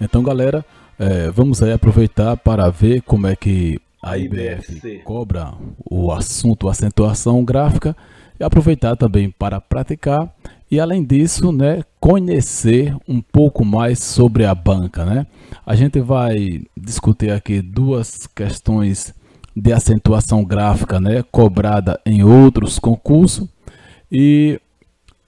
Então, galera, é, vamos aí aproveitar para ver como é que a IBF cobra o assunto acentuação gráfica e aproveitar também para praticar e além disso, né, conhecer um pouco mais sobre a banca, né? A gente vai discutir aqui duas questões de acentuação gráfica, né, cobrada em outros concursos e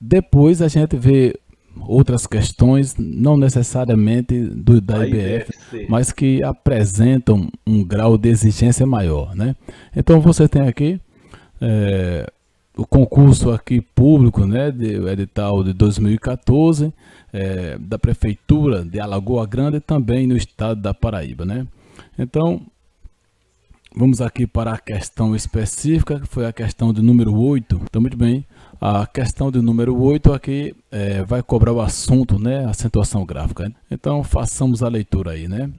depois a gente vê outras questões, não necessariamente do, da, IBF, mas que apresentam um grau de exigência maior. Né? Então você tem aqui é, o concurso aqui público, né, de edital de 2014, é, da Prefeitura de Alagoa Grande, também no estado da Paraíba. Né? Então, vamos aqui para a questão específica, que foi a questão de número 8. Então, muito bem. A questão de número 8 aqui é, vai cobrar o assunto, né? Acentuação gráfica. Então, façamos a leitura aí, né?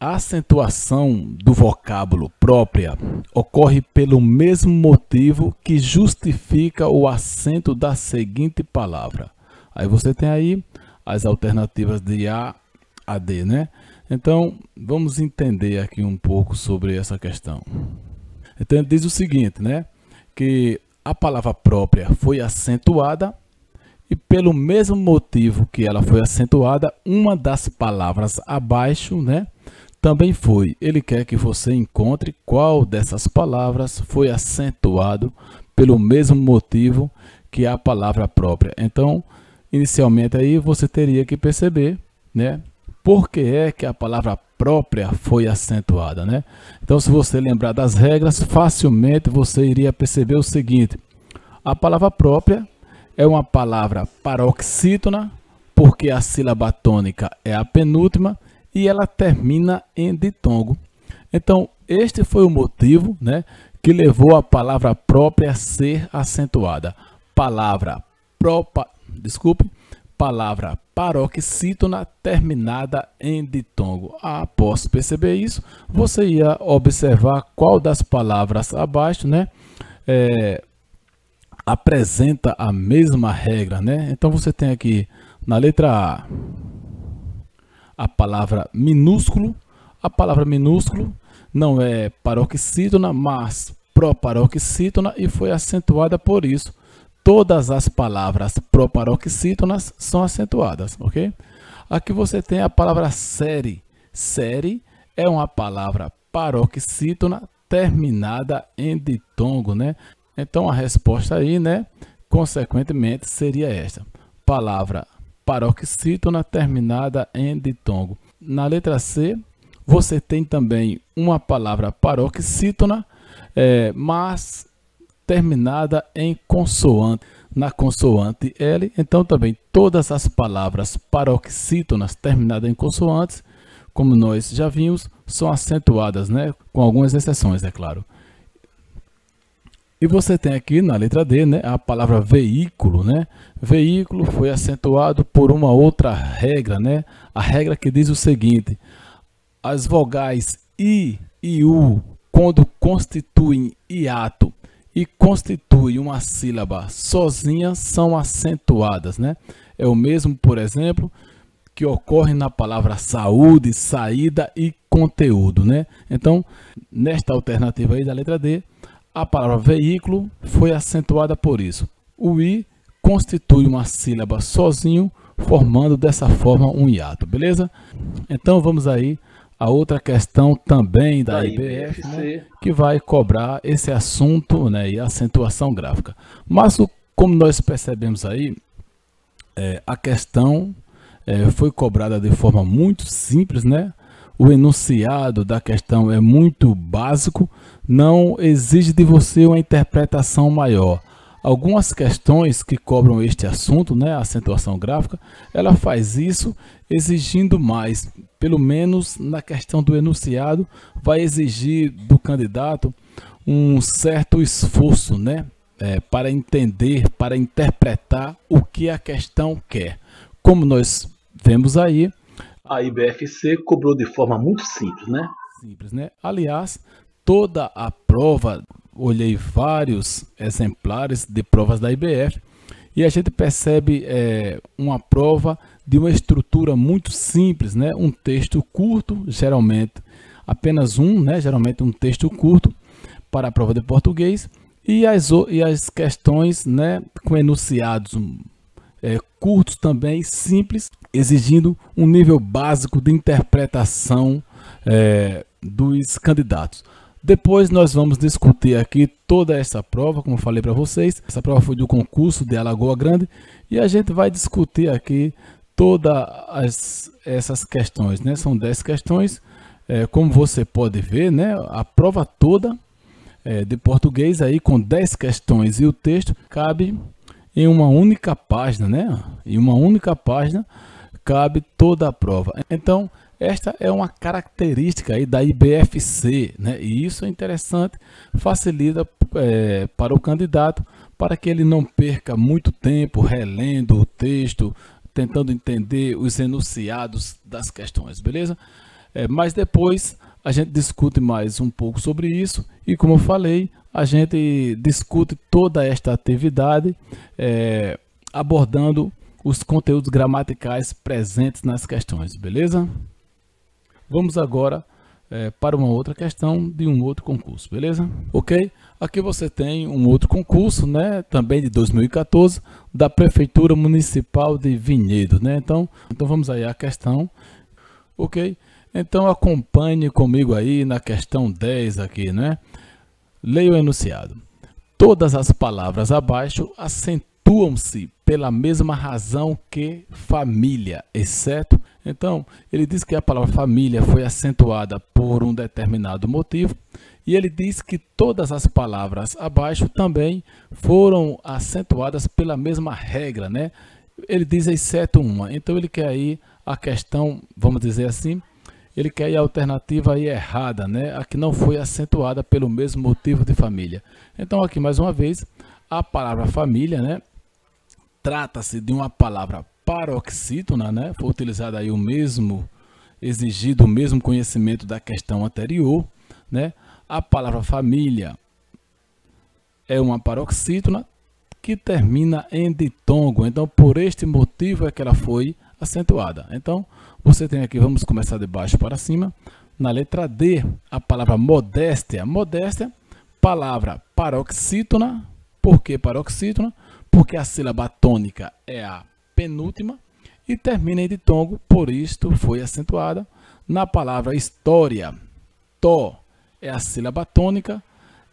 A acentuação do vocábulo própria ocorre pelo mesmo motivo que justifica o acento da seguinte palavra. Aí você tem aí as alternativas de A a D, né? Então, vamos entender aqui um pouco sobre essa questão. Então, diz o seguinte, né? Que a palavra própria foi acentuada e pelo mesmo motivo que ela foi acentuada, uma das palavras abaixo, né, também foi. Ele quer que você encontre qual dessas palavras foi acentuado pelo mesmo motivo que a palavra própria. Então, inicialmente aí você teria que perceber, né, por que é que a palavra própria foi acentuada, né? Então, se você lembrar das regras, facilmente você iria perceber o seguinte: a palavra própria é uma palavra paroxítona, porque a sílaba tônica é a penúltima e ela termina em ditongo. Então, este foi o motivo, né, que levou a palavra própria a ser acentuada. Palavra própria, desculpe, palavra paroxítona terminada em ditongo. Após perceber isso, você ia observar qual das palavras abaixo, né? É, apresenta a mesma regra, né? Então você tem aqui na letra A a palavra minúsculo. A palavra minúsculo não é paroxítona, mas proparoxítona e foi acentuada por isso todas as palavras proparoxítonas são acentuadas, ok? Aqui você tem a palavra série. Série é uma palavra paroxítona terminada em ditongo, né? Então a resposta aí, né, consequentemente seria esta. Palavra paroxítona terminada em ditongo. Na letra C, você tem também uma palavra paroxítona, é, mas terminada em consoante, na consoante L. Então, também todas as palavras paroxítonas terminadas em consoantes, como nós já vimos, são acentuadas, né? com algumas exceções, é claro. E você tem aqui na letra D né, a palavra veículo. Né? Veículo foi acentuado por uma outra regra, né? a regra que diz o seguinte: as vogais I e U, quando constituem hiato e constitui uma sílaba sozinha são acentuadas, né? É o mesmo, por exemplo, que ocorre na palavra saúde, saída e conteúdo, né? Então, nesta alternativa aí da letra D, a palavra veículo foi acentuada por isso. O i constitui uma sílaba sozinho, formando dessa forma um hiato, beleza? Então vamos aí a outra questão também da, da IBF, né, que vai cobrar esse assunto né, e acentuação gráfica. Mas, como nós percebemos aí, é, a questão é, foi cobrada de forma muito simples, né? O enunciado da questão é muito básico, não exige de você uma interpretação maior. Algumas questões que cobram este assunto, né, a acentuação gráfica, ela faz isso exigindo mais, pelo menos na questão do enunciado, vai exigir do candidato um certo esforço, né, é, para entender, para interpretar o que a questão quer. Como nós vemos aí, a IBFC cobrou de forma muito simples, né? Simples, né? Aliás, toda a prova olhei vários exemplares de provas da IBF e a gente percebe é, uma prova de uma estrutura muito simples, né? um texto curto, geralmente apenas um, né? geralmente um texto curto para a prova de português e as, e as questões né? com enunciados hum, é, curtos também, simples, exigindo um nível básico de interpretação é, dos candidatos. Depois nós vamos discutir aqui toda essa prova, como falei para vocês. Essa prova foi do concurso de Alagoa Grande e a gente vai discutir aqui todas essas questões, né? São 10 questões, é, como você pode ver, né? A prova toda é, de português aí com 10 questões e o texto cabe em uma única página, né? Em uma única página cabe toda a prova. Então, esta é uma característica aí da IBFC, né? e isso é interessante, facilita é, para o candidato para que ele não perca muito tempo relendo o texto, tentando entender os enunciados das questões, beleza? É, mas depois a gente discute mais um pouco sobre isso e como eu falei, a gente discute toda esta atividade é, abordando os conteúdos gramaticais presentes nas questões, beleza? Vamos agora é, para uma outra questão de um outro concurso, beleza? Ok? Aqui você tem um outro concurso, né? Também de 2014, da Prefeitura Municipal de Vinhedo, né? Então, então vamos aí à questão, ok? Então acompanhe comigo aí na questão 10 aqui, né? Leia o enunciado. Todas as palavras abaixo acentuam-se pela mesma razão que família, exceto então, ele diz que a palavra família foi acentuada por um determinado motivo, e ele diz que todas as palavras abaixo também foram acentuadas pela mesma regra, né? Ele diz exceto uma. Então ele quer aí a questão, vamos dizer assim, ele quer aí a alternativa aí errada, né? A que não foi acentuada pelo mesmo motivo de família. Então aqui mais uma vez, a palavra família, né? Trata-se de uma palavra paroxítona, né? Foi utilizado aí o mesmo, exigido o mesmo conhecimento da questão anterior, né? A palavra família é uma paroxítona que termina em ditongo. Então, por este motivo é que ela foi acentuada. Então, você tem aqui, vamos começar de baixo para cima. Na letra D, a palavra modéstia. Modéstia, palavra paroxítona. Por que paroxítona? Porque a sílaba tônica é a penúltima e termina em ditongo, por isto foi acentuada na palavra história. Tó é a sílaba tônica,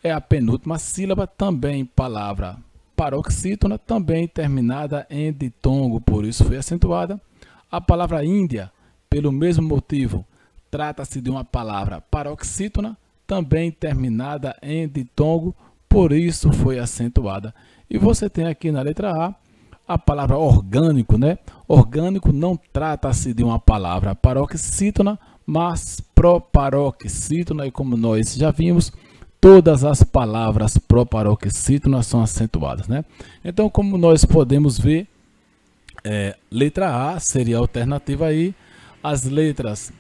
é a penúltima sílaba, também palavra paroxítona, também terminada em ditongo, por isso foi acentuada. A palavra Índia, pelo mesmo motivo, trata-se de uma palavra paroxítona, também terminada em ditongo, por isso foi acentuada. E você tem aqui na letra A a palavra orgânico, né? Orgânico não trata-se de uma palavra paroxítona, mas proparoxítona, e como nós já vimos, todas as palavras proparoxítonas são acentuadas, né? Então, como nós podemos ver, é, letra A seria a alternativa aí. As letras,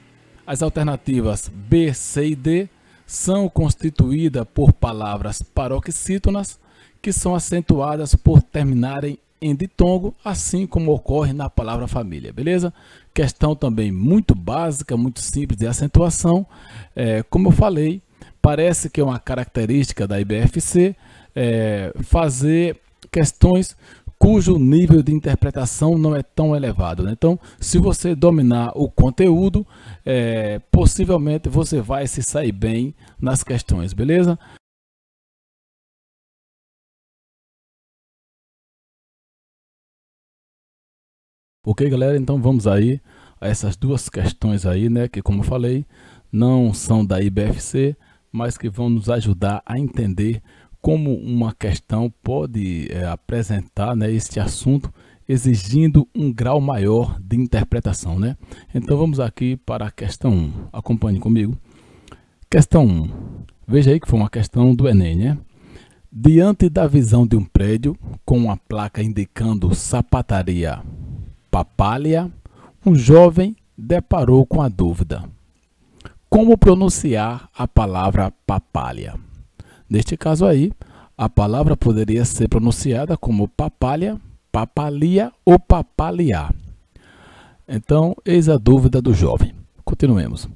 as alternativas B, C e D são constituídas por palavras paroxítonas que são acentuadas por terminarem em ditongo, assim como ocorre na palavra família, beleza? Questão também muito básica, muito simples de acentuação. É, como eu falei, parece que é uma característica da IBFC é, fazer questões cujo nível de interpretação não é tão elevado. Né? Então, se você dominar o conteúdo, é, possivelmente você vai se sair bem nas questões, beleza? Ok, galera? Então vamos aí a essas duas questões aí, né? Que como eu falei, não são da IBFC, mas que vão nos ajudar a entender como uma questão pode é, apresentar né, este assunto exigindo um grau maior de interpretação, né? Então vamos aqui para a questão 1. Acompanhe comigo. Questão 1. Veja aí que foi uma questão do Enem, né? Diante da visão de um prédio com uma placa indicando sapataria Papália, o jovem deparou com a dúvida. Como pronunciar a palavra papália? Neste caso aí, a palavra poderia ser pronunciada como papália, papalia ou papaliar. Então, eis a dúvida do jovem. Continuemos.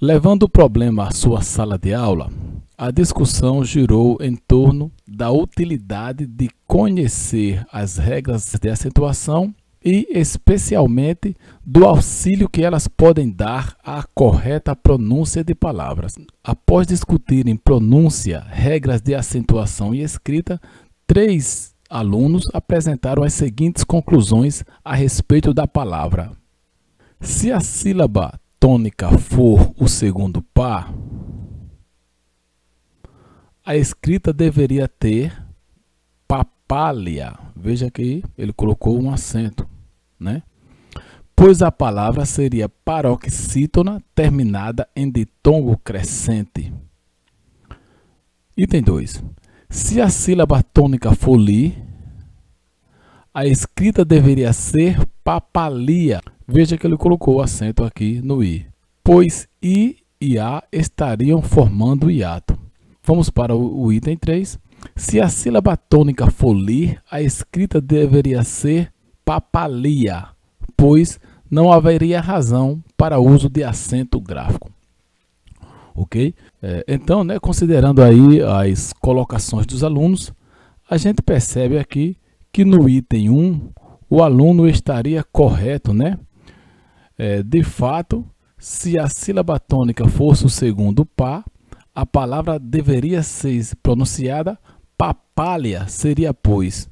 Levando o problema à sua sala de aula, a discussão girou em torno da utilidade de conhecer as regras de acentuação e especialmente do auxílio que elas podem dar à correta pronúncia de palavras. Após discutirem pronúncia, regras de acentuação e escrita, três alunos apresentaram as seguintes conclusões a respeito da palavra. Se a sílaba tônica for o segundo par, a escrita deveria ter papália. Veja que ele colocou um acento né? Pois a palavra seria paroxítona terminada em ditongo crescente. Item 2. Se a sílaba tônica for li, a escrita deveria ser papalia. Veja que ele colocou o acento aqui no i. Pois i e a estariam formando hiato. Vamos para o item 3. Se a sílaba tônica for li, a escrita deveria ser papalia, pois não haveria razão para uso de acento gráfico. Ok? É, então, né, considerando aí as colocações dos alunos, a gente percebe aqui que no item 1 o aluno estaria correto, né? É, de fato, se a sílaba tônica fosse o segundo par, a palavra deveria ser pronunciada papalia, seria pois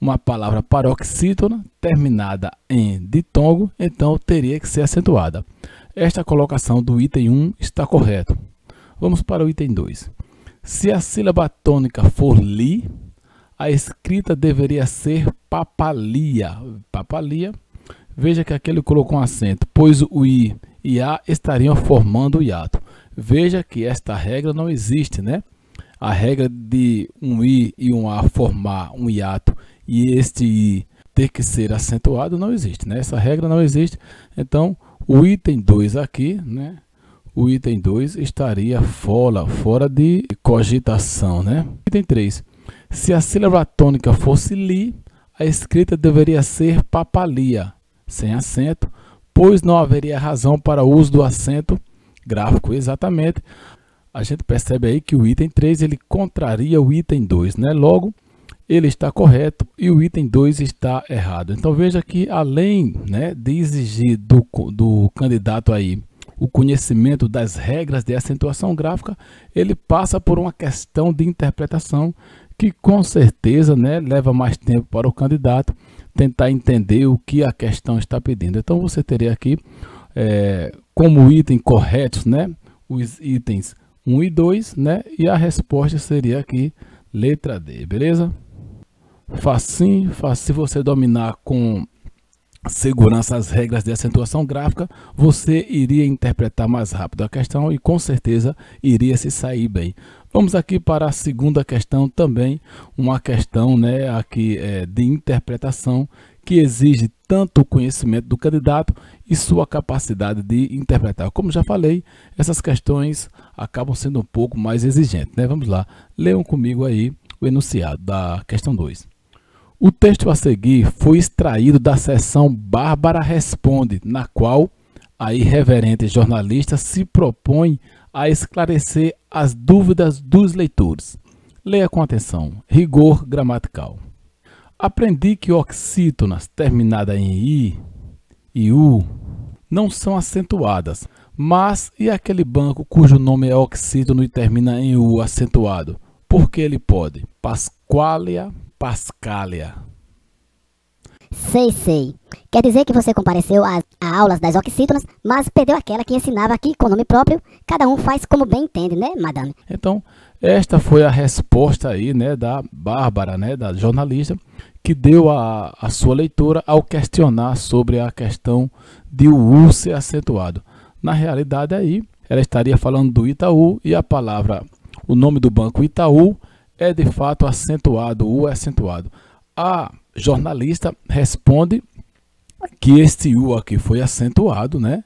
uma palavra paroxítona terminada em ditongo, então teria que ser acentuada. Esta colocação do item 1 está correta. Vamos para o item 2. Se a sílaba tônica for li, a escrita deveria ser papalia. Papalia. Veja que aquele colocou um acento, pois o i e a estariam formando o hiato. Veja que esta regra não existe, né? A regra de um i e um a formar um hiato e este ter que ser acentuado não existe, né? Essa regra não existe. Então, o item 2 aqui, né? O item 2 estaria fora, fora de cogitação, né? Item 3. Se a sílaba tônica fosse li, a escrita deveria ser papalia, sem acento, pois não haveria razão para o uso do acento gráfico exatamente. A gente percebe aí que o item 3 ele contraria o item 2, né? Logo, ele está correto e o item 2 está errado. Então veja que além né, de exigir do, do candidato aí o conhecimento das regras de acentuação gráfica, ele passa por uma questão de interpretação que com certeza né, leva mais tempo para o candidato tentar entender o que a questão está pedindo. Então você teria aqui é, como item corretos né, os itens 1 e 2 né, e a resposta seria aqui letra D, beleza? Facinho, fácil. Se você dominar com segurança as regras de acentuação gráfica, você iria interpretar mais rápido a questão e com certeza iria se sair bem. Vamos aqui para a segunda questão também, uma questão né, aqui é, de interpretação que exige tanto o conhecimento do candidato e sua capacidade de interpretar. Como já falei, essas questões acabam sendo um pouco mais exigentes. Né? Vamos lá, leiam comigo aí o enunciado da questão 2. O texto a seguir foi extraído da sessão Bárbara Responde, na qual a irreverente jornalista se propõe a esclarecer as dúvidas dos leitores. Leia com atenção. Rigor gramatical. Aprendi que oxítonas terminadas em i e u não são acentuadas, mas e aquele banco cujo nome é oxítono e termina em u acentuado? Porque ele pode. Pasqualia Pascalia. Sei, sei. Quer dizer que você compareceu a, aulas das oxítonas, mas perdeu aquela que ensinava aqui com nome próprio, cada um faz como bem entende, né, madame? Então, esta foi a resposta aí, né, da Bárbara, né, da jornalista, que deu a, a sua leitura ao questionar sobre a questão de o U ser acentuado. Na realidade, aí, ela estaria falando do Itaú e a palavra, o nome do banco Itaú é de fato acentuado, o é acentuado. A jornalista responde que este U aqui foi acentuado, né?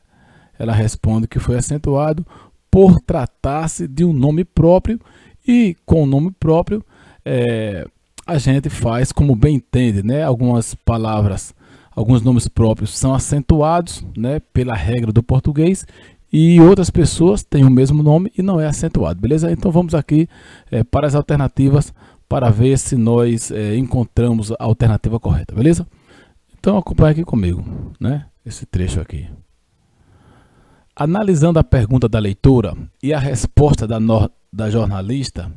Ela responde que foi acentuado por tratar-se de um nome próprio e com o nome próprio é, a gente faz como bem entende, né? Algumas palavras, alguns nomes próprios são acentuados, né? Pela regra do português e outras pessoas têm o mesmo nome e não é acentuado, beleza? Então vamos aqui é, para as alternativas para ver se nós é, encontramos a alternativa correta, beleza? Então acompanhe aqui comigo, né? Esse trecho aqui. Analisando a pergunta da leitora e a resposta da, da jornalista,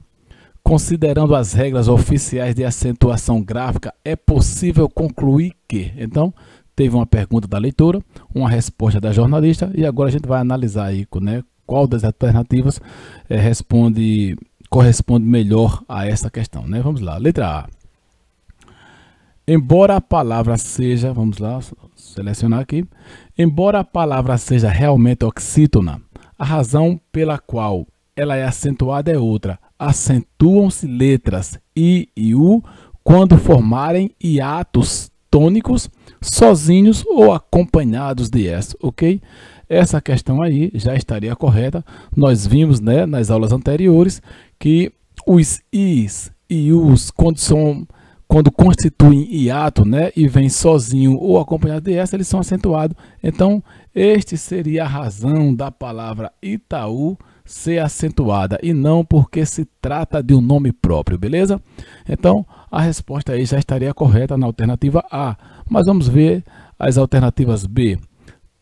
considerando as regras oficiais de acentuação gráfica, é possível concluir que. Então, Teve uma pergunta da leitora, uma resposta da jornalista e agora a gente vai analisar aí, né, qual das alternativas é, responde corresponde melhor a essa questão, né? Vamos lá. Letra A. Embora a palavra seja, vamos lá, selecionar aqui. Embora a palavra seja realmente oxítona, a razão pela qual ela é acentuada é outra. Acentuam-se letras I e U quando formarem hiatos tônicos, sozinhos ou acompanhados de S, ok? Essa questão aí já estaria correta. Nós vimos né, nas aulas anteriores que os is e os quando são quando constituem hiato, né, e vem sozinho ou acompanhado de S, eles são acentuados. Então, este seria a razão da palavra Itaú ser acentuada e não porque se trata de um nome próprio, beleza? Então, a resposta aí já estaria correta na alternativa A, mas vamos ver as alternativas B.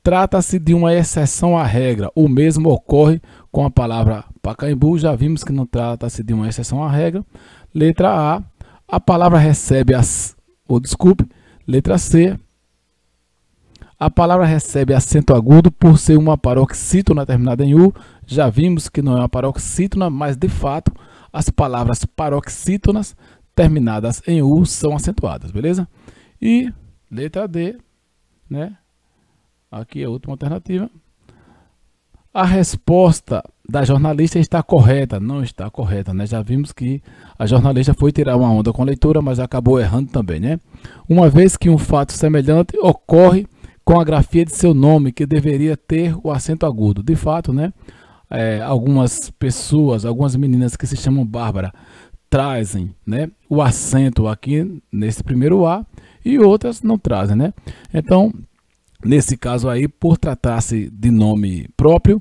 Trata-se de uma exceção à regra. O mesmo ocorre com a palavra Pacaembu. Já vimos que não trata-se de uma exceção à regra. Letra A. A palavra recebe as. Ou desculpe. Letra C. A palavra recebe acento agudo por ser uma paroxítona terminada em U. Já vimos que não é uma paroxítona, mas de fato as palavras paroxítonas terminadas em U são acentuadas, beleza? E letra D, né? Aqui é a última alternativa. A resposta da jornalista está correta, não está correta, né? Já vimos que a jornalista foi tirar uma onda com a leitura, mas acabou errando também, né? Uma vez que um fato semelhante ocorre com a grafia de seu nome, que deveria ter o acento agudo. De fato, né? É, algumas pessoas, algumas meninas que se chamam Bárbara, trazem né, o acento aqui nesse primeiro A e outras não trazem, né? Então, nesse caso aí, por tratar-se de nome próprio,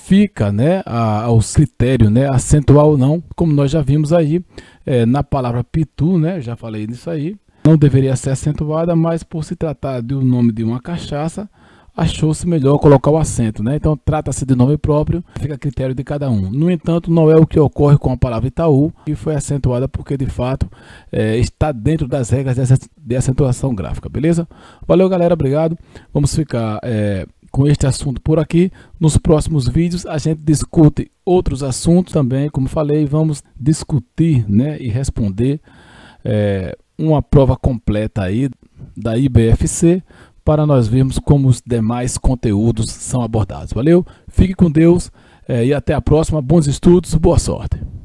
fica né, a, aos critérios, né, Acentual ou não, como nós já vimos aí é, na palavra pitu, né? Já falei disso aí não deveria ser acentuada, mas por se tratar do nome de uma cachaça, achou-se melhor colocar o acento, né? Então trata-se de nome próprio, fica a critério de cada um. No entanto, não é o que ocorre com a palavra Itaú, que foi acentuada porque de fato é, está dentro das regras dessa, de acentuação gráfica, beleza? Valeu, galera, obrigado. Vamos ficar é, com este assunto por aqui. Nos próximos vídeos a gente discute outros assuntos também, como falei, vamos discutir, né, e responder. É, uma prova completa aí da IBFC para nós vermos como os demais conteúdos são abordados. Valeu, fique com Deus é, e até a próxima. Bons estudos, boa sorte.